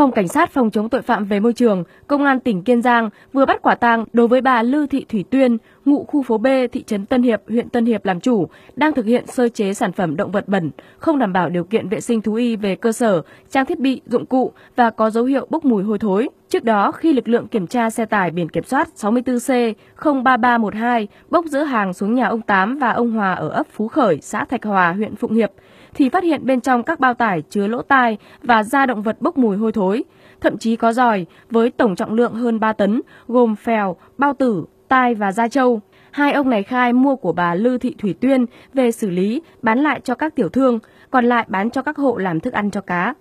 Phòng Cảnh sát phòng chống tội phạm về môi trường, Công an tỉnh Kiên Giang vừa bắt quả tang đối với bà Lư Thị Thủy Tuyên, ngụ khu phố B, thị trấn Tân Hiệp, huyện Tân Hiệp làm chủ, đang thực hiện sơ chế sản phẩm động vật bẩn, không đảm bảo điều kiện vệ sinh thú y về cơ sở, trang thiết bị, dụng cụ và có dấu hiệu bốc mùi hôi thối. Trước đó, khi lực lượng kiểm tra xe tải biển kiểm soát 64C03312 bốc giữa hàng xuống nhà ông Tám và ông Hòa ở ấp Phú Khởi, xã Thạch Hòa, huyện Phụng Hiệp, thì phát hiện bên trong các bao tải chứa lỗ tai và da động vật bốc mùi hôi thối, thậm chí có giòi, với tổng trọng lượng hơn 3 tấn, gồm phèo, bao tử, tai và da trâu. Hai ông này khai mua của bà Lư Thị Thủy Tuyên về xử lý, bán lại cho các tiểu thương, còn lại bán cho các hộ làm thức ăn cho cá.